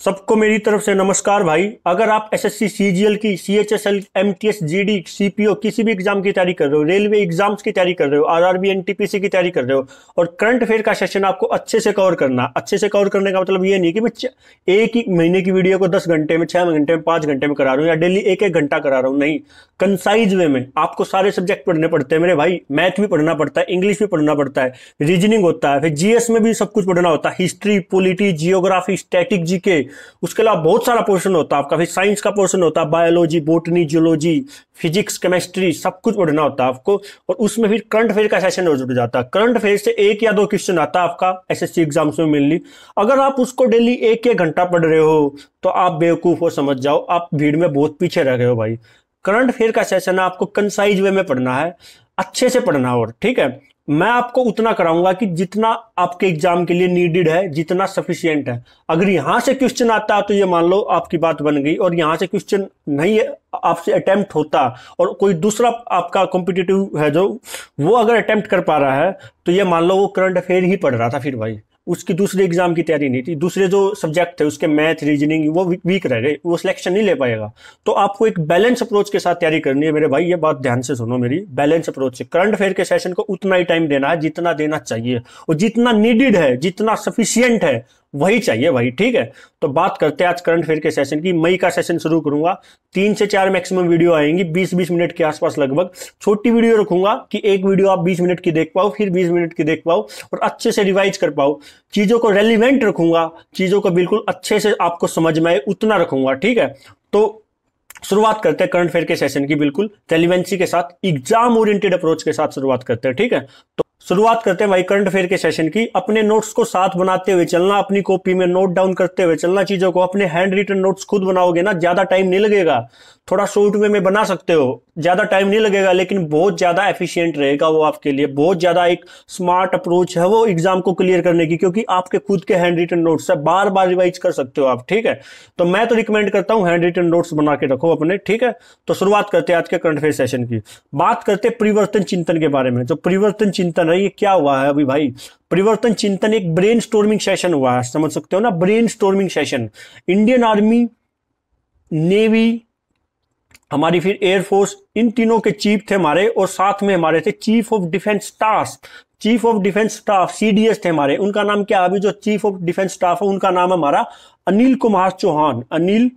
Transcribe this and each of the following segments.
सबको मेरी तरफ से नमस्कार भाई अगर आप एसएससी सीजीएल की सीएचएसएल एमटीएस जीडी सीपीओ किसी भी एग्जाम की तैयारी कर रहे हो रेलवे एग्जाम्स की तैयारी कर रहे हो आरआरबी एनटीपीसी की तैयारी कर रहे हो और करंट अफेयर का सेशन आपको अच्छे से कवर करना अच्छे से कवर करने का मतलब ये नहीं कि मैं एक ही महीने की वीडियो को दस घंटे में छह घंटे में पांच घंटे में करा रहा हूँ या डेली एक एक घंटा करा रहा हूँ नहीं कंसाइज वे में आपको सारे सब्जेक्ट पढ़ने पड़ते हैं मेरे भाई मैथ भी पढ़ना पड़ता है इंग्लिश भी पढ़ना पड़ता है रीजनिंग होता है फिर जीएस में भी सब कुछ पढ़ना होता है history polity geography static GK होंगे उसके अलावा बहुत सारा पोर्शन होता है आपका फिर साइंस का पोर्शन होता है biology botany geology physics chemistry सब कुछ पढ़ना होता है आपको और उसमें फिर करंट अफेयर का सेशन हो जाता है करंट अफेयर से एक या दो क्वेश्चन आता है आपका एस एस सी एग्जाम्स में मिलनी अगर आप उसको डेली एक एक घंटा पढ़ रहे हो तो आप बेवकूफ हो समझ जाओ आप भीड़ में बहुत पीछे रह गए हो भाई करंट अफेयर का सेशन आपको कंसाइज वे में पढ़ना है अच्छे से पढ़ना और ठीक है मैं आपको उतना कराऊंगा कि जितना आपके एग्जाम के लिए नीडेड है जितना सफिशियंट है अगर यहां से क्वेश्चन आता है तो ये मान लो आपकी बात बन गई और यहां से क्वेश्चन नहीं आपसे अटेम्प्ट होता और कोई दूसरा आपका कॉम्पिटिटिव है जो वो अगर अटेम्प्ट कर पा रहा है तो ये मान लो वो करंट अफेयर ही पढ़ रहा था फिर भाई उसकी दूसरे एग्जाम की तैयारी नहीं थी दूसरे जो सब्जेक्ट थे उसके मैथ रीजनिंग वो वीक रह गए वो सिलेक्शन नहीं ले पाएगा तो आपको एक बैलेंस अप्रोच के साथ तैयारी करनी है मेरे भाई ये बात ध्यान से सुनो मेरी बैलेंस अप्रोच से करंट अफेयर के सेशन को उतना ही टाइम देना है जितना देना चाहिए और जितना नीडेड है जितना सफिशियंट है वही चाहिए वही ठीक है तो बात करते हैं आज करंट अफेयर के सेशन की मई का सेशन शुरू करूंगा तीन से चार मैक्सिमम वीडियो आएंगी बीस बीस मिनट के आसपास लगभग छोटी वीडियो रखूंगा कि एक वीडियो आप बीस मिनट की देख पाओ फिर बीस मिनट की देख पाओ और अच्छे से रिवाइज कर पाओ चीजों को रेलिवेंट रखूंगा चीजों को बिल्कुल अच्छे से आपको समझ में आए उतना रखूंगा ठीक है तो शुरुआत करते हैं करंट अफेयर के सेशन की बिल्कुल रेलिवेंसी के साथ एग्जाम ओरिएंटेड अप्रोच के साथ शुरुआत करते हैं ठीक है तो शुरुआत करते हैं भाई करंट अफेयर के सेशन की अपने नोट्स को साथ बनाते हुए चलना अपनी कॉपी में नोट डाउन करते हुए चलना चीजों को अपने हैंड रिटन नोट्स खुद बनाओगे ना ज्यादा टाइम नहीं लगेगा थोड़ा शॉर्ट वे में बना सकते हो ज्यादा टाइम नहीं लगेगा लेकिन बहुत ज्यादा एफिशिएंट रहेगा वो आपके लिए बहुत ज्यादा एक स्मार्ट अप्रोच है वो एग्जाम को क्लियर करने की क्योंकि आपके खुद के हैंड रिटन नोट्स है बार बार रिवाइज कर सकते हो आप ठीक है तो मैं तो रिकमेंड करता हूँ हैंड रिटन नोट्स बना के रखो अपने ठीक है तो शुरुआत करते हैं आज के करंट अफेयर सेशन की बात करते परिवर्तन चिंतन के बारे में जो परिवर्तन चिंतन रहा है ये क्या हुआ है अभी भाई परिवर्तन चिंतन एक ब्रेन स्टोर्मिंग सेशन हुआ है समझ सकते हो ना brain storming session Indian army navy हमारी फिर एयरफोर्स इन तीनों के चीफ थे हमारे और साथ में हमारे थे chief of defence staff chief of defence staff CDS थे हमारे उनका नाम क्या अभी जो चीफ ऑफ डिफेंस स्टाफ है उनका नाम हमारा अनिल कुमार चौहान अनिल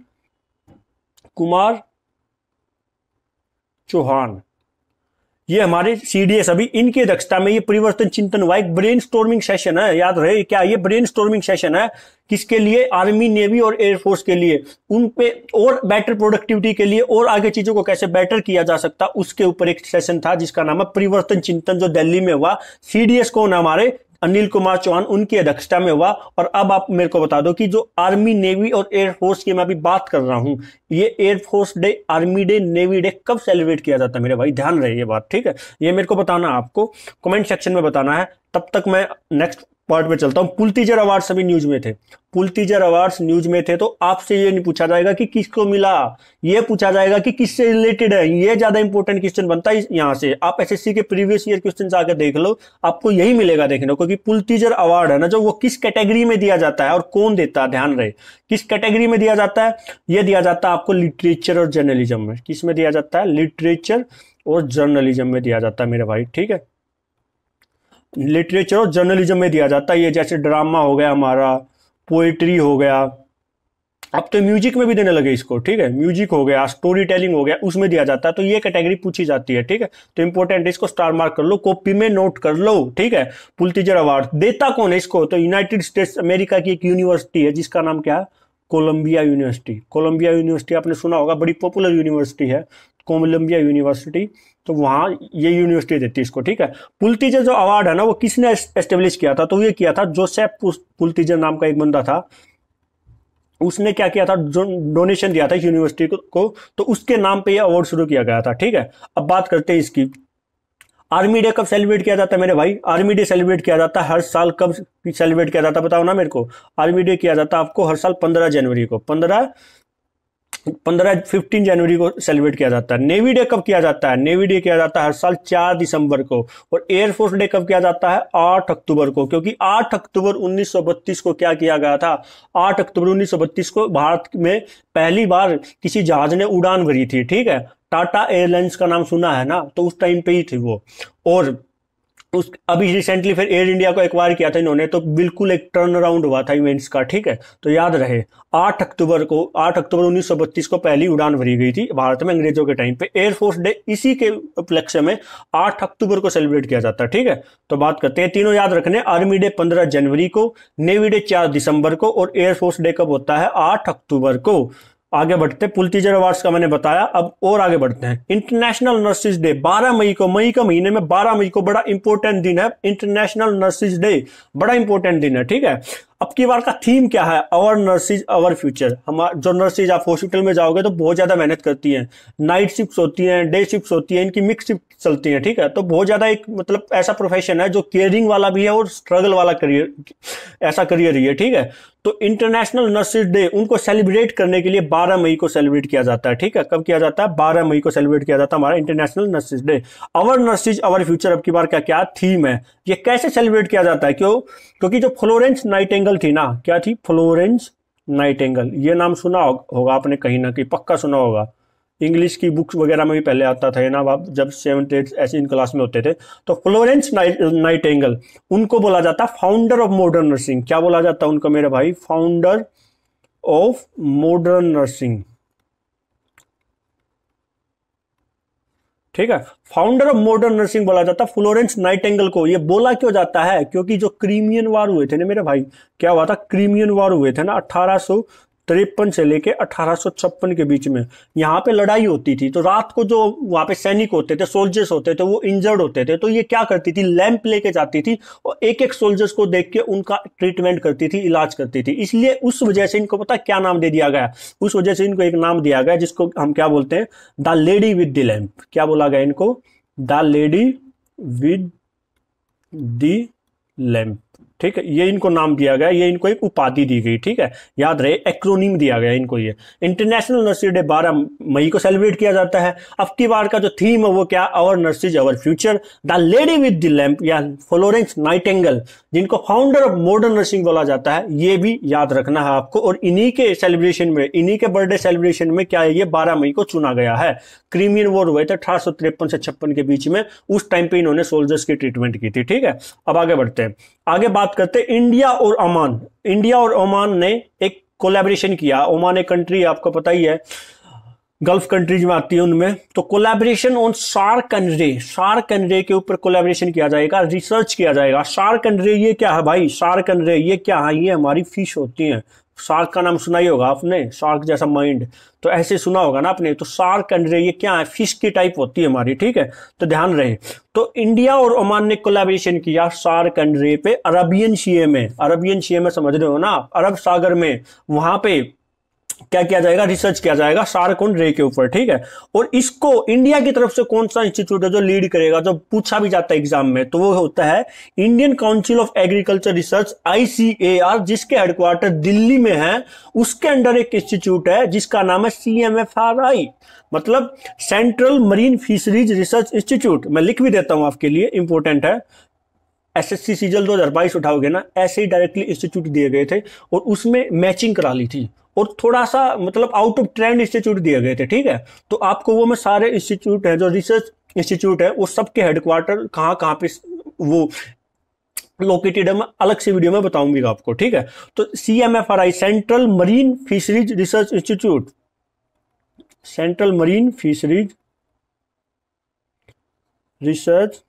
कुमार चौहान ये हमारे सीडीएस अभी इनकी दक्षता में ये परिवर्तन चिंतन एक ब्रेन स्टोर्मिंग सेशन है याद रहे क्या ये ब्रेन स्टोर्मिंग सेशन है किसके लिए आर्मी नेवी और एयरफोर्स के लिए उन पे और बेटर प्रोडक्टिविटी के लिए और आगे चीजों को कैसे बेटर किया जा सकता उसके ऊपर एक सेशन था जिसका नाम है परिवर्तन चिंतन जो दिल्ली में हुआ सीडीएस कौन हमारे अनिल कुमार चौहान उनकी अध्यक्षता में हुआ और अब आप मेरे को बता दो कि जो आर्मी नेवी और एयरफोर्स की मैं अभी बात कर रहा हूँ ये air force day army day navy day कब सेलिब्रेट किया जाता है मेरे भाई ध्यान रहे ये बात ठीक है ये मेरे को बताना आपको कमेंट सेक्शन में बताना है तब तक मैं नेक्स्ट पार्ट में चलता हूँ पुलतीजर अवार्ड सभी न्यूज में थे पुलतीजर अवार्ड न्यूज में थे तो आपसे ये नहीं पूछा जाएगा कि किसको मिला ये पूछा जाएगा कि किससे रिलेटेड है ये ज्यादा इंपॉर्टेंट क्वेश्चन बनता है यहाँ से आप एस के प्रीवियस ईयर क्वेश्चन आकर देख लो आपको यही मिलेगा देखने को क्योंकि पुलतीजर अवार्ड है ना जो वो किस कैटेगरी में दिया जाता है और कौन देता है ध्यान रहे किस कैटेगरी में दिया जाता है ये दिया जाता है आपको लिटरेचर और जर्नलिज्म में किस में दिया जाता है लिटरेचर और जर्नलिज्म में दिया जाता है मेरे भाई ठीक है लिटरेचर और जर्नलिज्म में दिया जाता है ये जैसे ड्रामा हो गया हमारा पोइट्री हो गया अब तो म्यूजिक में भी देने लगे इसको ठीक है म्यूजिक हो गया स्टोरी टेलिंग हो गया उसमें दिया जाता है तो ये कैटेगरी पूछी जाती है ठीक है तो इंपॉर्टेंट इसको स्टार मार्क कर लो कॉपी में नोट कर लो ठीक है पुलतीजर अवार्ड देता कौन है इसको तो यूनाइटेड स्टेट्स अमेरिका की एक यूनिवर्सिटी है जिसका नाम क्या है कोलंबिया यूनिवर्सिटी कोलंबिया यूनिवर्सिटी आपने सुना होगा बड़ी पॉपुलर यूनिवर्सिटी है कोलम्बिया यूनिवर्सिटी तो वहां ये यूनिवर्सिटी देती है इसको ठीक है पुलतीजर जो अवार्ड है ना वो किसने एस्टेब्लिश किया था तो ये किया था जोसेफ पुलतीजर नाम का एक बंदा था उसने क्या किया था जो डोनेशन दिया था यूनिवर्सिटी को तो उसके नाम पे ये अवार्ड शुरू किया गया था ठीक है अब बात करते हैं इसकी आर्मी डे कब सेलिब्रेट किया जाता है मेरे भाई आर्मी डे सेलिब्रेट किया जाता है हर साल कब सेलिब्रेट किया जाता है बताओ ना मेरे को आर्मी डे किया जाता है आपको हर साल पंद्रह जनवरी को पंद्रह पंद्रह फिफ्टीन जनवरी को सेलिब्रेट किया जाता है नेवी डे कब किया जाता है नेवी डे किया जाता है हर साल चार दिसंबर को और एयरफोर्स डे कब किया जाता है आठ अक्टूबर को क्योंकि आठ अक्टूबर बत्तीस को क्या किया गया था आठ अक्टूबर बत्तीस को भारत में पहली बार किसी जहाज ने उड़ान भरी थी ठीक है टाटा एयरलाइंस का नाम सुना है ना तो उस टाइम पे ही थी वो और उस अभी रिसेंटली फिर एयर इंडिया को एक्वायर किया था इन्होंने तो बिल्कुल एक टर्न अराउंड हुआ था इवेंट्स का ठीक है तो याद रहे 8 अक्टूबर को 8 अक्टूबर 1932 को पहली उड़ान भरी गई थी भारत में अंग्रेजों के टाइम पे एयरफोर्स डे इसी के उपलक्ष्य में 8 अक्टूबर को सेलिब्रेट किया जाता है ठीक है तो बात करते हैं तीनों याद रखने आर्मी डे पंद्रह जनवरी को नेवी डे चार दिसंबर को और एयरफोर्स डे कब होता है आठ अक्टूबर को आगे बढ़ते पुल टीचर अवार्ड का मैंने बताया अब और आगे बढ़ते हैं इंटरनेशनल नर्सिस डे 12 मई को मई के महीने में 12 मई को बड़ा इंपोर्टेंट दिन है इंटरनेशनल नर्सिस डे बड़ा इंपोर्टेंट दिन है ठीक है अब की बार का थीम क्या है अवर नर्सिज अवर फ्यूचर हमारे जो नर्सिज आप हॉस्पिटल में जाओगे तो बहुत ज़्यादा मेहनत करती हैं नाइट शिफ्ट होती हैं डे शिफ्ट होती हैं इनकी मिक्स शिफ्ट चलती हैं ठीक है तो बहुत ज़्यादा एक मतलब ऐसा प्रोफेशन है जो केयरिंग वाला भी है और स्ट्रगल वाला करियर ऐसा करियर ही है ठीक है तो इंटरनेशनल नर्सेज डे उनको सेलिब्रेट करने के लिए 12 मई को सेलिब्रेट किया जाता है ठीक है कब किया जाता है 12 मई को सेलिब्रेट किया जाता है हमारा international nurses day our nurses our future अब की बार क्या क्या थीम है ये कैसे सेलिब्रेट किया जाता है क्यों क्योंकि जो फ्लोरेंस नाइटिंग नाइटेंगल थी ना क्या थी फ्लोरेंस नाइटेंगल ये नाम सुना होगा आपने कहीं ना कहीं पक्का सुना होगा इंग्लिश की बुक्स वगैरह में भी पहले आता था ये आप जब सेवन एट ऐसे इन क्लास में होते थे तो फ्लोरेंस नाइट नाइटेंगल उनको बोला जाता फाउंडर ऑफ मॉडर्न नर्सिंग क्या बोला जाता उनका मेरे भाई फाउंडर ऑफ मॉडर्न नर्सिंग ठीक है फाउंडर ऑफ मॉडर्न नर्सिंग बोला जाता है फ्लोरेंस नाइटेंगल को ये बोला क्यों जाता है क्योंकि जो क्रीमियन वार हुए थे ना मेरे भाई क्या हुआ था क्रीमियन वार हुए थे ना अठारह तिरपन से लेके अठारह के बीच में यहाँ पे लड़ाई होती थी तो रात को जो वहाँ पे सैनिक होते थे सोल्जर्स होते थे वो इंजर्ड होते थे तो ये क्या करती थी लैंप लेके जाती थी और एक एक सोल्जर्स को देख के उनका ट्रीटमेंट करती थी इलाज करती थी इसलिए उस वजह से इनको पता क्या नाम दे दिया गया उस वजह से इनको एक नाम दिया गया जिसको हम क्या बोलते हैं the lady with the lamp क्या बोला गया इनको the lady with the lamp ठीक है ये इनको नाम दिया गया ये इनको एक उपाधि दी गई ठीक है याद रहे एक्रोनिम दिया गया इनको ये इंटरनेशनल नर्सरी डे 12 मई को सेलिब्रेट किया जाता है अब की बार का जो थीम है वो क्या our nurseries our future the lady with the lamp या फ्लोरेंस नाइट जिनको फाउंडर ऑफ मॉडर्न नर्सिंग बोला जाता है ये भी याद रखना है आपको और इन्हीं के सेलिब्रेशन में इन्हीं के बर्थडे सेलिब्रेशन में क्या है ये बारह मई को चुना गया है क्रीमियन वॉर हुए थे अठारह से छप्पन के बीच में उस टाइम पे इन्होंने सोल्जर्स की ट्रीटमेंट की थी ठीक है अब आगे बढ़ते हैं आगे आगे बात करते हैं इंडिया और ओमान इंडिया और ओमान ने एक कोलैबोरेशन किया ओमान एक कंट्री आपको पता ही है गल्फ कंट्रीज में आती है उनमें तो कोलैबोरेशन ऑन सार कनरे सार कनरे के ऊपर कोलैबोरेशन किया जाएगा रिसर्च किया जाएगा सार कनरे ये क्या है भाई सार कनरे ये क्या है ये हमारी फिश होती है शार्क का नाम सुना ही होगा आपने शार्क जैसा माइंड तो ऐसे सुना होगा ना आपने तो शार्क अंडरे ये क्या है फिश की टाइप होती है हमारी ठीक है तो ध्यान रहे तो इंडिया और ओमान ने कोलाबरेशन किया शार्क अंडरे पे अरबियन शीए में अरबियन शीए में समझ रहे हो ना अरब सागर में वहां पे क्या किया जाएगा रिसर्च किया जाएगा शार्क रे के ऊपर ठीक है और इसको इंडिया की तरफ से कौन सा इंस्टीट्यूट है जो लीड करेगा जो पूछा भी जाता है एग्जाम में तो वो होता है Indian council of agriculture research ICAR जिसके हेडक्वार्टर दिल्ली में है उसके अंडर एक इंस्टीट्यूट है जिसका नाम है आई मतलब central marine fisheries research institute मैं लिख भी देता हूं आपके लिए इंपोर्टेंट है एसएससी सीजल 2022 उठाओगे ना ऐसे ही डायरेक्टली इंस्टीट्यूट दिए गए थे और उसमें मैचिंग करा ली थी और थोड़ा सा मतलब आउट ऑफ ट्रेंड इंस्टीट्यूट दिए गए थे ठीक है तो आपको वो मैं सारे इंस्टीट्यूट हैं जो रिसर्च इंस्टीट्यूट है वो सबके हेडक्वार्टर कहाँ कहाँ पे वो लोकेटेड है मैं अलग से वीडियो में बताऊंगी आपको ठीक है तो C M F R I central marine fisheries research institute central marine fisheries research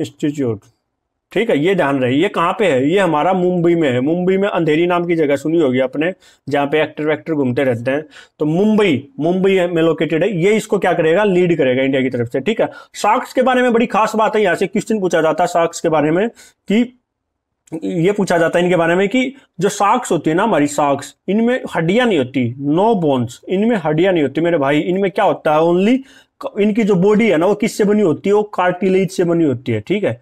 institute ठीक है ये ध्यान रहे ये कहाँ पे है ये हमारा मुंबई में है मुंबई में अंधेरी नाम की जगह सुनी होगी आपने जहाँ पे एक्टर वैक्टर घूमते रहते हैं तो मुंबई मुंबई में लोकेटेड है ये इसको क्या करेगा लीड करेगा इंडिया की तरफ से ठीक है साक्स के बारे में बड़ी खास बात है यहाँ से क्वेश्चन पूछा जाता है साक्स के बारे में कि ये पूछा जाता है इनके बारे में कि जो साक्स होती है ना हमारी साक्स इनमें हड्डियां नहीं होती नो बोन्स इनमें हड्डियां नहीं होती मेरे भाई इनमें क्या होता है ओनली इनकी जो बॉडी है ना वो किससे बनी होती है वो कार्टिलेज से बनी होती है ठीक है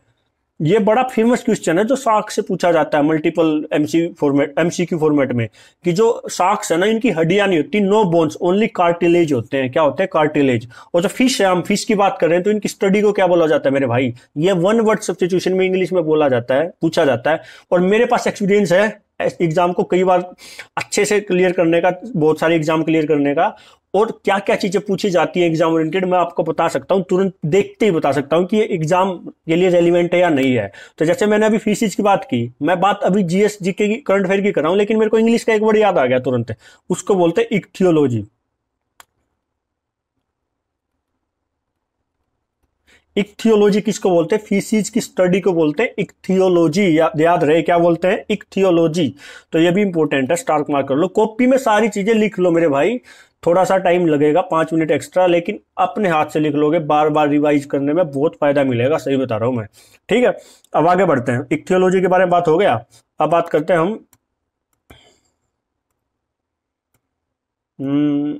ये बड़ा फेमस क्वेश्चन है जो साक्स से पूछा जाता है multiple MC format MCQ format में कि जो साक्स है ना इनकी हड्डियां नहीं होती नो बोन्स ओनली कार्टिलेज होते हैं क्या होते हैं कार्टिलेज और जो फिश है हम फिश की बात कर रहे हैं तो इनकी स्टडी को क्या बोला जाता है मेरे भाई ये वन वर्ड सब्सटीट्यूशन में इंग्लिश में बोला जाता है पूछा जाता है और मेरे पास एक्सपीरियंस है एग्जाम को कई बार अच्छे से क्लियर करने का बहुत सारे एग्जाम क्लियर करने का और क्या क्या चीज़ें पूछी जाती है एग्जाम ओरिएंटेड मैं आपको बता सकता हूँ तुरंत देखते ही बता सकता हूँ कि ये एग्जाम के लिए रेलिवेंट है या नहीं है तो जैसे मैंने अभी फीसिस की बात की मैं बात अभी जीएस जीके की करंट अफेयर की कर रहा हूँ लेकिन मेरे को इंग्लिश का एक वर्ड याद आ गया तुरंत उसको बोलते हैं इक्थियोलॉजी इक्थियोलॉजी किसको बोलते हैं फीसीज की स्टडी को बोलते हैं इक्थियोलॉजी या, याद रहे क्या बोलते हैं इक्थियोलॉजी तो ये भी इंपॉर्टेंट है स्टार्क मार्क कर लो कॉपी में सारी चीजें लिख लो मेरे भाई थोड़ा सा टाइम लगेगा पांच मिनट एक्स्ट्रा लेकिन अपने हाथ से लिख लोगे बार बार रिवाइज करने में बहुत फायदा मिलेगा सही बता रहा हूं मैं ठीक है अब आगे बढ़ते हैं इक्थियोलॉजी के बारे में बात हो गया अब बात करते हैं हम हम्म,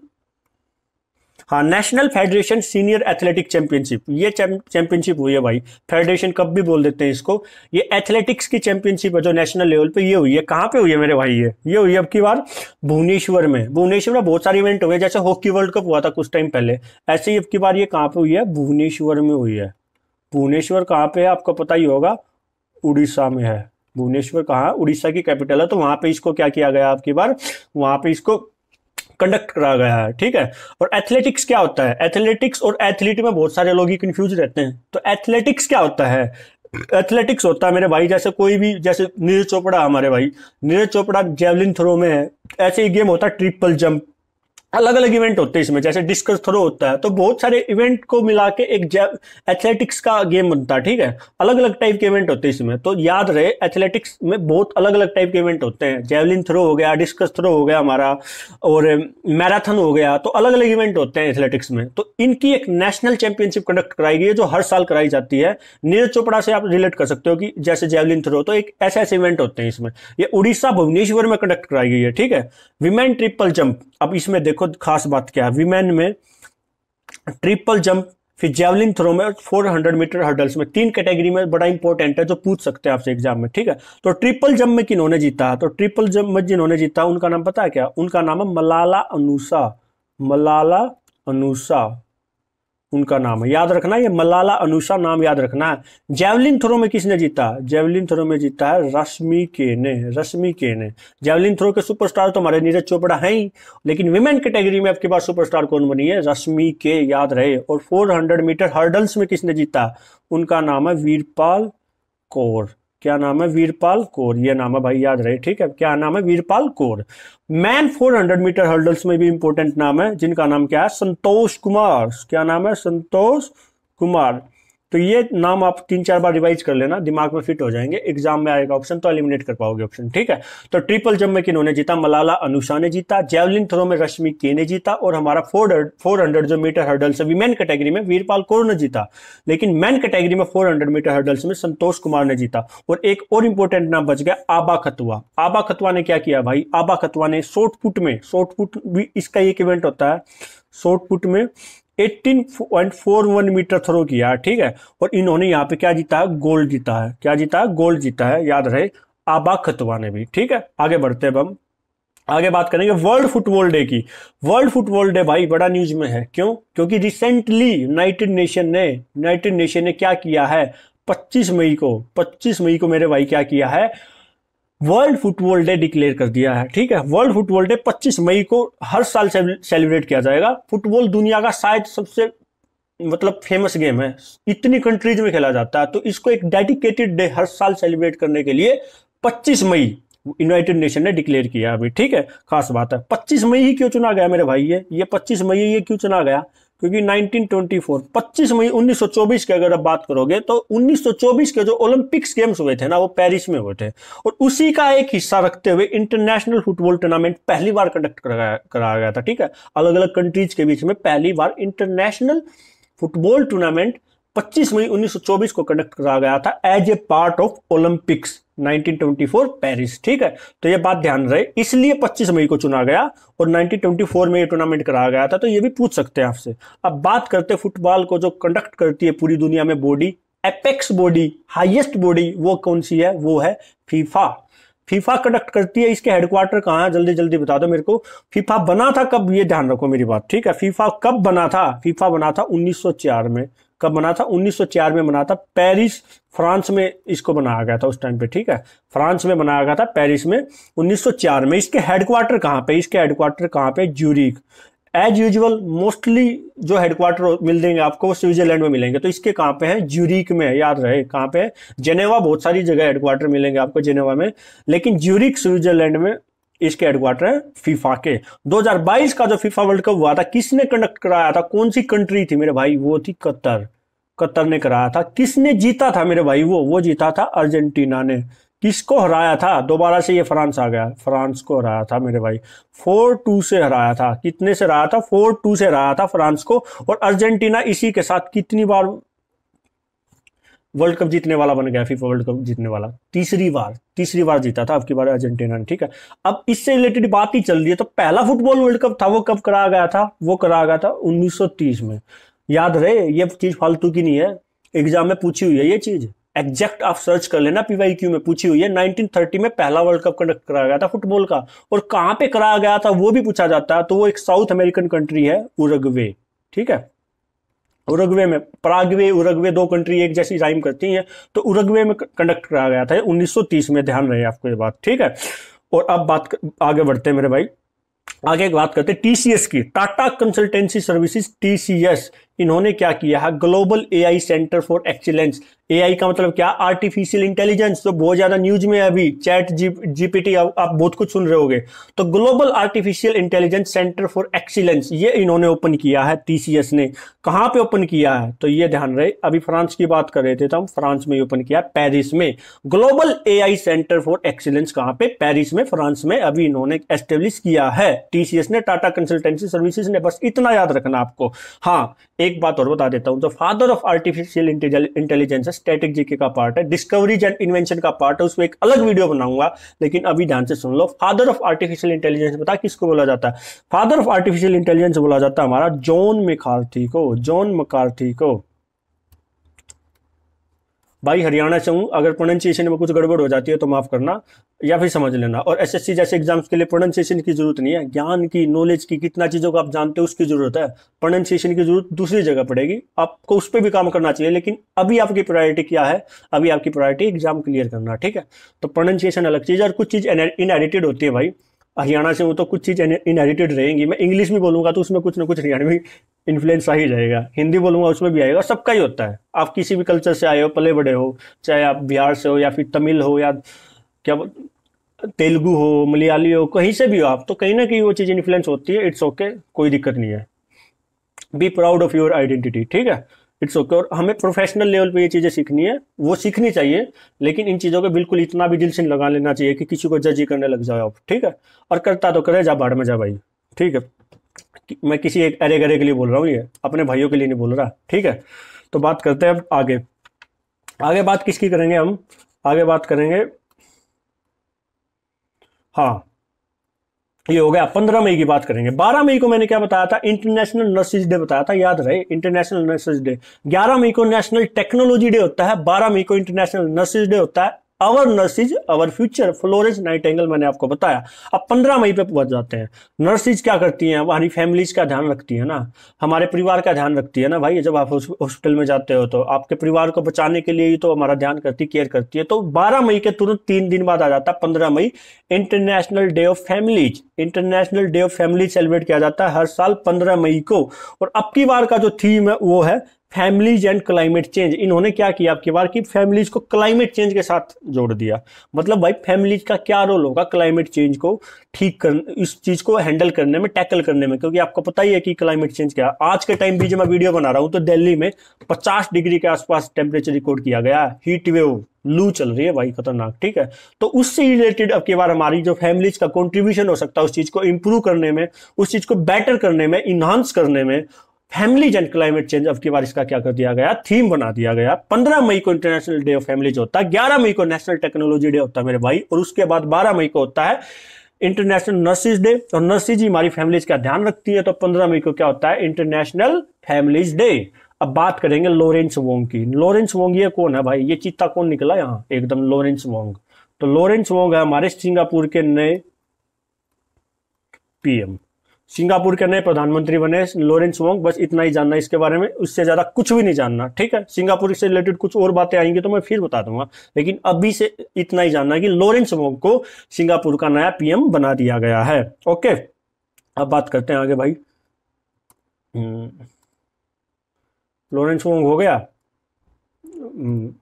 हाँ national federation senior athletic championship ये चैंपियनशिप हुई है भाई फेडरेशन कब भी बोल देते हैं इसको ये एथलेटिक्स की चैंपियनशिप है जो नेशनल लेवल पे ये हुई है कहाँ पे हुई है मेरे भाई ये ये हुई है अब की बार भुवनेश्वर में भुवनेश्वर में बहुत सारे इवेंट हुए जैसे हॉकी वर्ल्ड कप हुआ था कुछ टाइम पहले ऐसे ही अब की बार ये कहाँ पे हुई है भुवनेश्वर में हुई है भुवनेश्वर कहाँ पे है आपको पता ही होगा उड़ीसा में है भुवनेश्वर कहाँ उड़ीसा की कैपिटल है तो वहां पे इसको क्या किया गया आपकी बार वहां पे इसको कंडक्ट करा गया है ठीक है और एथलेटिक्स क्या होता है एथलेटिक्स और एथलीट में बहुत सारे लोग ही कंफ्यूज रहते हैं तो एथलेटिक्स क्या होता है एथलेटिक्स होता है मेरे भाई जैसे कोई भी जैसे नीरज चोपड़ा हमारे भाई नीरज चोपड़ा जेवलिन थ्रो में है ऐसे ही गेम होता है ट्रिपल जंप अलग अलग इवेंट होते हैं इसमें जैसे डिस्कस थ्रो होता है तो बहुत सारे इवेंट को मिला के एक एथलेटिक्स का गेम बनता है ठीक है अलग अलग टाइप के इवेंट होते हैं इसमें तो याद रहे एथलेटिक्स में बहुत अलग अलग टाइप के इवेंट होते हैं जेवलिन थ्रो हो गया डिस्कस थ्रो हो गया हमारा और मैराथन हो गया तो अलग अलग इवेंट होते हैं एथलेटिक्स में तो इनकी एक नेशनल चैंपियनशिप कंडक्ट कराई गई है जो हर साल कराई जाती है नीरज चोपड़ा से आप रिलेट कर सकते हो कि जैसे जेवलिन थ्रो तो एक ऐसे ऐसे इवेंट होते हैं इसमें ये उड़ीसा भुवनेश्वर में कंडक्ट कराई गई है ठीक है विमेन ट्रिपल जंप अब इसमें देखो देखो खास बात क्या है विमेन में ट्रिपल जंप फिर जेवलिन थ्रो में फोर हंड्रेड मीटर हर्डल्स में तीन कैटेगरी में बड़ा इंपॉर्टेंट है जो पूछ सकते हैं आपसे एग्जाम में ठीक है तो ट्रिपल जंप में किन्होंने जीता तो ट्रिपल जंप में जिन्होंने जीता उनका नाम पता है क्या उनका नाम है मलाला अनुसा मलाला अनुसा उनका नाम है याद रखना ये मलाला अनुषा नाम याद रखना है जेवलिन थ्रो में किसने जीता जेवलिन थ्रो में जीता है रश्मि के ने रश्मि के ने जेवलिन थ्रो के सुपरस्टार तो हमारे नीरज चोपड़ा है ही लेकिन विमेन कैटेगरी में आपके पास सुपरस्टार कौन बनी है रश्मि के याद रहे और 400 मीटर हर्डल्स में किसने जीता उनका नाम है वीरपाल कौर क्या नाम है वीरपाल कौर ये नाम है भाई याद रहे ठीक है क्या नाम है Veerpal Kaur man 400 metre hurdles में भी इंपोर्टेंट नाम है जिनका नाम क्या है संतोष कुमार क्या नाम है संतोष कुमार तो ये नाम आप तीन चार बार रिवाइज कर लेना दिमाग में फिट हो जाएंगे एग्जाम में आएगा ऑप्शन तो एलिमिनेट कर पाओगे ऑप्शन ठीक है तो ट्रिपल जम्प में किन्होंने जीता मलाला अनुषा ने जीता जेवलिन थ्रो में रश्मि के ने जीता और हमारा फोर हंड्रेड जो मीटर हर्डल्स है वीमेन कैटेगरी में वीरपाल कौर ने जीता लेकिन मैन कैटेगरी में फोर हंड्रेड मीटर हर्डल्स में संतोष कुमार ने जीता और एक और इंपॉर्टेंट नाम बच गया आबा खतुआ आबा खतुआ ने क्या किया भाई आबा खतुआ ने शॉर्टपुट में शॉर्टपुट भी इसका एक इवेंट होता है शॉर्टपुट में 18.41 मीटर थ्रो किया ठीक है और इन्होंने यहाँ पे क्या जीता है गोल्ड जीता है क्या जीता है गोल्ड जीता है याद रहे आबा खतवा ने भी ठीक है आगे बढ़ते हैं हम आगे बात करेंगे वर्ल्ड फुटबॉल डे की वर्ल्ड फुटबॉल डे भाई बड़ा न्यूज में है क्यों क्योंकि रिसेंटली यूनाइटेड नेशन ने यूनाइटेड नेशन ने क्या किया है 25 मई को 25 मई को मेरे भाई क्या किया है वर्ल्ड फुटबॉल डे डिक्लेयर कर दिया है ठीक है वर्ल्ड फुटबॉल डे 25 मई को हर साल सेलिब्रेट किया जाएगा फुटबॉल दुनिया का शायद सबसे मतलब फेमस गेम है इतनी कंट्रीज में खेला जाता है तो इसको एक डेडिकेटेड डे हर साल सेलिब्रेट करने के लिए 25 मई यूनाइटेड नेशन ने डिक्लेयर किया अभी ठीक है खास बात है 25 मई ही क्यों चुना गया मेरे भाई ये ये 25 मई ये क्यों चुना गया क्योंकि 1924 25 मई 1924 की अगर आप बात करोगे तो 1924 के जो ओलंपिक्स गेम्स हुए थे ना वो पेरिस में हुए थे और उसी का एक हिस्सा रखते हुए इंटरनेशनल फुटबॉल टूर्नामेंट पहली बार कंडक्ट कराया गया था ठीक है अलग अलग कंट्रीज के बीच में पहली बार इंटरनेशनल फुटबॉल टूर्नामेंट 25 मई 1924 को कंडक्ट कराया गया था as a part of Olympics 1924 Paris ठीक है तो ये बात ध्यान रहे इसलिए 25 मई को चुना गया और 1924 में ये टूर्नामेंट कराया गया था तो ये भी पूछ सकते हैं आपसे अब बात करते फुटबॉल को जो कंडक्ट करती है पूरी दुनिया में body apex body highest body वो कौन सी है वो है फीफा फीफा कंडक्ट करती है इसके हेडक्वार्टर कहाँ है जल्दी जल्दी बता दो मेरे को फीफा बना था कब ये ध्यान रखो मेरी बात ठीक है फीफा कब बना था फीफा बना था उन्नीस में कब बना था 1904 में बना था पेरिस फ्रांस में इसको बनाया गया था उस टाइम पे ठीक है फ्रांस में बनाया गया था पेरिस में 1904 में इसके हेडक्वार्टर कहाँ पे इसके हेडक्वार्टर कहाँ पे ज्यूरिक एज यूजल मोस्टली जो हेडक्वार्टर मिल देंगे आपको वो स्विट्जरलैंड में मिलेंगे तो इसके कहाँ पे हैं ज्यूरिक में याद रहे कहाँ पे है जेनेवा बहुत सारी जगह हेडक्वार्टर मिलेंगे आपको जेनेवा में लेकिन ज्यूरिक स्विट्जरलैंड में इसके हेडक्वार्टर है फीफा के 2022 का जो फीफा वर्ल्ड कप हुआ था किसने कंडक्ट कराया था कौन सी कंट्री थी मेरे भाई वो थी कतर कतर ने कराया था किसने जीता था मेरे भाई वो वो जीता था अर्जेंटीना ने किसको हराया था दोबारा से ये फ्रांस आ गया फ्रांस को हराया था मेरे भाई फोर टू से हराया था कितने से हराया था फोर टू से हराया था फ्रांस को और अर्जेंटीना इसी के साथ कितनी बार वर्ल्ड कप जीतने वाला बन गया फीफा वर्ल्ड कप जीतने वाला तीसरी बार तीसरी बार जीता था आपकी बार अर्जेंटीना ने ठीक है अब इससे रिलेटेड बात ही चल रही है तो पहला फुटबॉल वर्ल्ड कप था वो कब कराया गया था वो कराया गया था 1930 में याद रहे ये चीज फालतू की नहीं है एग्जाम में पूछी हुई है ये चीज एग्जैक्ट आप सर्च कर लेना पीवाई क्यू में पूछी हुई है 1930 में पहला वर्ल्ड कप कंडक्ट कराया गया था फुटबॉल का और कहाँ पे कराया गया था वो भी पूछा जाता है तो वो एक साउथ अमेरिकन कंट्री है उरगवे ठीक है उरग्वे में प्रागवे उरग्वे दो कंट्री एक जैसी राइम करती हैं तो उरगवे में कंडक्ट कराया गया था 1930 में ध्यान रहे आपको ये बात ठीक है और अब बात कर, आगे बढ़ते हैं मेरे भाई आगे एक बात करते हैं टीसीएस की टाटा कंसल्टेंसी सर्विसेज टीसीएस इन्होंने क्या किया है global AI centre for excellence AI का मतलब क्या आर्टिफिशियल इंटेलिजेंस तो बहुत ज्यादा न्यूज में अभी चैट जी जीपीटी आप, बहुत कुछ सुन रहे होगे तो global artificial intelligence centre for excellence ये इन्होंने ओपन किया है टीसीएस ने कहाँ पे ओपन किया है तो ये ध्यान रहे अभी फ्रांस की बात कर रहे थे तो हम फ्रांस में ओपन किया पेरिस में global A centre for excellence कहाँ पे पेरिस में फ्रांस में अभी इन्होंने एस्टेब्लिश किया है टीसीएस ने टाटा कंसल्टेंसी सर्विसेज ने बस इतना याद रखना आपको हाँ एक बात और बता देता हूं तो father of artificial intelligence static GK का पार्ट है डिस्कवरीज एंड इन्वेंशन का पार्ट है उसमें एक अलग वीडियो बनाऊंगा लेकिन अभी ध्यान से सुन लो फादर ऑफ आर्टिफिशियल इंटेलिजेंस बता किसको बोला जाता है फादर ऑफ आर्टिफिशियल इंटेलिजेंस बोला जाता है हमारा जॉन मेकार्थी को जॉन मकार्थी को भाई हरियाणा से हूँ अगर प्रोनाउंसिएशन में कुछ गड़बड़ हो जाती है तो माफ़ करना या फिर समझ लेना और एसएससी जैसे एग्जाम्स के लिए प्रोनाउंसिएशन की जरूरत नहीं है ज्ञान की नॉलेज की कितना चीज़ों को आप जानते हो उसकी जरूरत है प्रोनाउंसिएशन की जरूरत दूसरी जगह पड़ेगी आपको उस पर भी काम करना चाहिए लेकिन अभी आपकी प्रायोरिटी क्या है अभी आपकी प्रायोरिटी एग्जाम क्लियर करना ठीक है तो प्रोनाउंसिएशन अलग चीज़ है और कुछ चीज़ इनएडिटेड होती है भाई हरियाणा से हूँ तो कुछ चीज़ इनहेरिटेड रहेंगी मैं इंग्लिश में बोलूँगा तो उसमें कुछ ना कुछ हरियाणवी इन्फ्लुएंस आ ही जाएगा हिंदी बोलूँगा उसमें भी आएगा सबका ही होता है आप किसी भी कल्चर से आए हो पले बड़े हो चाहे आप बिहार से हो या फिर तमिल हो या क्या तेलुगु हो मलयाली हो कहीं से भी हो आप तो कहीं ना कहीं वो चीज़ इन्फ्लुएंस होती है इट्स ओके okay, कोई दिक्कत नहीं है be proud of your identity ठीक है इट्स ओके और हमें प्रोफेशनल लेवल पे ये चीज़ें सीखनी है वो सीखनी चाहिए लेकिन इन चीज़ों पे बिल्कुल इतना भी दिल से लगा लेना चाहिए कि किसी को जज ही करने लग जाओ आप ठीक है और करता तो करे जा बाढ़ में जा भाई ठीक है मैं किसी एक अरे गरे के लिए बोल रहा हूँ ये अपने भाइयों के लिए नहीं बोल रहा ठीक है तो बात करते हैं अब आगे आगे बात किसकी करेंगे हम आगे बात करेंगे हाँ ये हो गया पंद्रह मई की बात करेंगे बारह मई को मैंने क्या बताया था इंटरनेशनल नर्सिस डे बताया था याद रहे इंटरनेशनल नर्सिस डे ग्यारह मई को नेशनल टेक्नोलॉजी डे होता है बारह मई को इंटरनेशनल नर्सिस डे होता है our nurse is our future Florence Nightingale मैंने आपको बताया अब पंद्रह मई पे पहुंच जाते हैं नर्सिज क्या करती हैं हमारी फैमिलीज का ध्यान रखती है ना हमारे परिवार का ध्यान रखती है ना भाई जब आप हॉस्पिटल में जाते हो तो आपके परिवार को बचाने के लिए ही तो हमारा ध्यान करती केयर करती है तो बारह मई के तुरंत तीन दिन बाद आ जाता है पंद्रह मई international day of families international day of family celebrate किया जाता है हर साल पंद्रह मई को और अब की बार का जो थीम है वो है फैमिलीज एंड क्लाइमेट चेंज इन्होंने क्या किया आपके बार की फैमिलीज को क्लाइमेट चेंज के साथ जोड़ दिया मतलब भाई फैमिलीज का क्या रोल होगा क्लाइमेट चेंज को ठीक कर इस चीज को हैंडल करने में टैकल करने में क्योंकि आपको पता ही है कि क्लाइमेट चेंज क्या है आज के टाइम भी जब मैं वीडियो बना रहा हूं तो दिल्ली में पचास डिग्री के आसपास टेम्परेचर रिकॉर्ड किया गया हीट वेव लू चल रही है भाई खतरनाक ठीक है तो उससे रिलेटेड अब की बार हमारी जो फैमिलीज का कंट्रीब्यूशन हो सकता है उस चीज को इंप्रूव करने में उस चीज को बेटर करने में इनहांस करने में फैमिलीज एंड क्लाइमेट चेंज अब की बार इसका क्या कर दिया गया थीम बना दिया गया 15 मई को इंटरनेशनल डे ऑफ फैमिलीज होता है ग्यारह मई को नेशनल टेक्नोलॉजी डे होता है मेरे भाई और उसके बाद 12 मई को होता है इंटरनेशनल नर्सिस डे और नर्सिस ही हमारी फैमिलीज का ध्यान रखती है तो पंद्रह मई को क्या होता है इंटरनेशनल फैमिलीज डे अब बात करेंगे लोरेंस वोंग की लोरेंस वोंग ये कौन है भाई ये चीता कौन निकला यहाँ एकदम लोरेंस वोंग तो लोरेंस वोंग है हमारे सिंगापुर के नए पीएम सिंगापुर के नए प्रधानमंत्री बने लॉरेंस वोंग बस इतना ही जानना इसके बारे में उससे ज्यादा कुछ भी नहीं जानना ठीक है सिंगापुर से रिलेटेड कुछ और बातें आएंगी तो मैं फिर बता दूंगा लेकिन अभी से इतना ही जानना कि लॉरेंस वोंग को सिंगापुर का नया पीएम बना दिया गया है ओके अब बात करते हैं आगे भाई हम्म। लॉरेंस वोंग हो गया हम्म।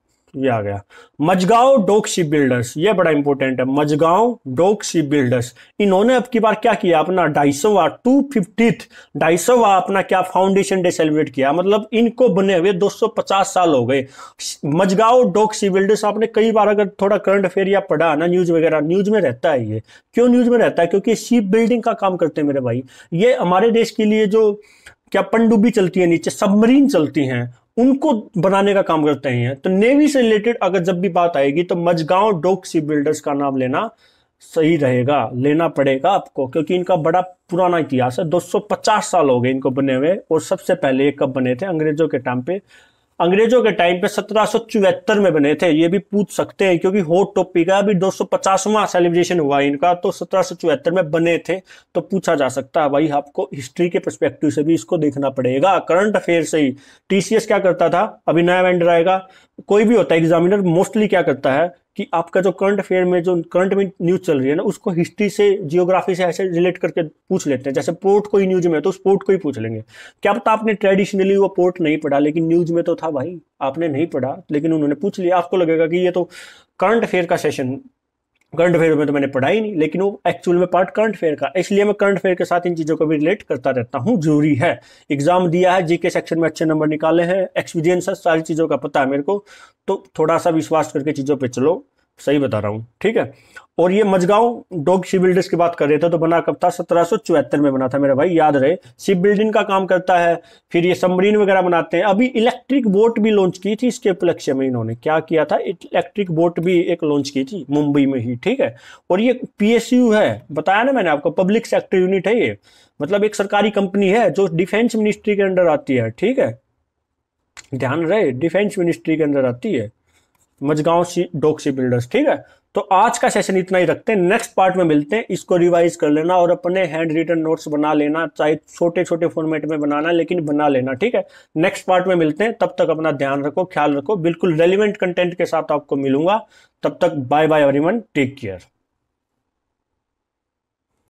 ये आ गया मजगांव डोक शिप बिल्डर्स ये बड़ा इंपॉर्टेंट है मजगांव डोक शिप बिल्डर्स इन्होंने अब की बार क्या किया अपना ढाईसवा टू फिफ्टी ढाईसवा अपना क्या फाउंडेशन डे सेलिब्रेट किया मतलब इनको बने हुए 250 साल हो गए मजगांव डोक शिप बिल्डर्स आपने कई बार अगर थोड़ा करंट अफेयर या पढ़ा ना न्यूज वगैरह न्यूज में रहता है ये क्यों न्यूज में रहता है क्योंकि शिप बिल्डिंग का काम करते हैं मेरे भाई ये हमारे देश के लिए जो क्या पनडुब्बी चलती है नीचे सबमरीन चलती हैं उनको बनाने का काम करते हैं तो नेवी से रिलेटेड अगर जब भी बात आएगी तो मजगांव डोक सी बिल्डर्स का नाम लेना सही रहेगा लेना पड़ेगा आपको क्योंकि इनका बड़ा पुराना इतिहास है 250 साल हो गए इनको बने हुए और सबसे पहले ये कब बने थे अंग्रेजों के टाइम पे अंग्रेजों के टाइम पे सत्रह में बने थे ये भी पूछ सकते हैं क्योंकि हॉट टॉपिक है अभी दो सेलिब्रेशन हुआ इनका तो सत्रह में बने थे तो पूछा जा सकता है भाई आपको हिस्ट्री के परस्पेक्टिव से भी इसको देखना पड़ेगा करंट अफेयर से ही टीसीएस क्या करता था अभी नया वेंडर आएगा कोई भी होता है एग्जामिनर मोस्टली क्या करता है कि आपका जो करंट अफेयर में जो करंट में न्यूज़ चल रही है ना उसको हिस्ट्री से जियोग्राफी से ऐसे रिलेट करके पूछ लेते हैं जैसे पोर्ट कोई न्यूज़ में है तो उस पोर्ट को ही पूछ लेंगे क्या पता आपने ट्रेडिशनली वो पोर्ट नहीं पढ़ा लेकिन न्यूज़ में तो था भाई आपने नहीं पढ़ा लेकिन उन्होंने पूछ लिया आपको लगेगा कि ये तो करंट अफेयर का सेशन करंट अफेयर में तो मैंने पढ़ा ही नहीं लेकिन वो एक्चुअल में पार्ट करंट अफेयर का इसलिए मैं करंट अफेयर के साथ इन चीज़ों को भी रिलेट करता रहता हूँ जरूरी है एग्जाम दिया है जीके सेक्शन में अच्छे नंबर निकाले हैं एक्सपीरियंस है सारी चीज़ों का पता है मेरे को तो थोड़ा सा विश्वास करके चीज़ों पर चलो सही बता रहा हूँ ठीक है और ये मजगांव डॉग शिप बिल्डर्स की बात कर रहे थे तो बना कब था सत्रह में बना था मेरा भाई याद रहे शिप बिल्डिंग का काम करता है फिर ये सबमरीन वगैरह बनाते हैं अभी इलेक्ट्रिक बोट भी लॉन्च की थी इसके उपलक्ष्य में इन्होंने क्या किया था इलेक्ट्रिक बोट भी एक लॉन्च की थी मुंबई में ही ठीक है और ये पी है बताया ना मैंने आपको पब्लिक सेक्टर यूनिट है ये मतलब एक सरकारी कंपनी है जो डिफेंस मिनिस्ट्री के अंडर आती है ठीक है ध्यान रहे डिफेंस मिनिस्ट्री के अंदर आती है Mazagon sea dock sea builders ठीक है तो आज का सेशन इतना ही रखते हैं नेक्स्ट पार्ट में मिलते हैं इसको रिवाइज कर लेना और अपने हैंड रिटन नोट्स बना लेना चाहे छोटे छोटे फॉर्मेट में बनाना लेकिन बना लेना ठीक है नेक्स्ट पार्ट में मिलते हैं तब तक अपना ध्यान रखो ख्याल रखो बिल्कुल रेलिवेंट कंटेंट के साथ आपको मिलूंगा तब तक bye bye everyone take care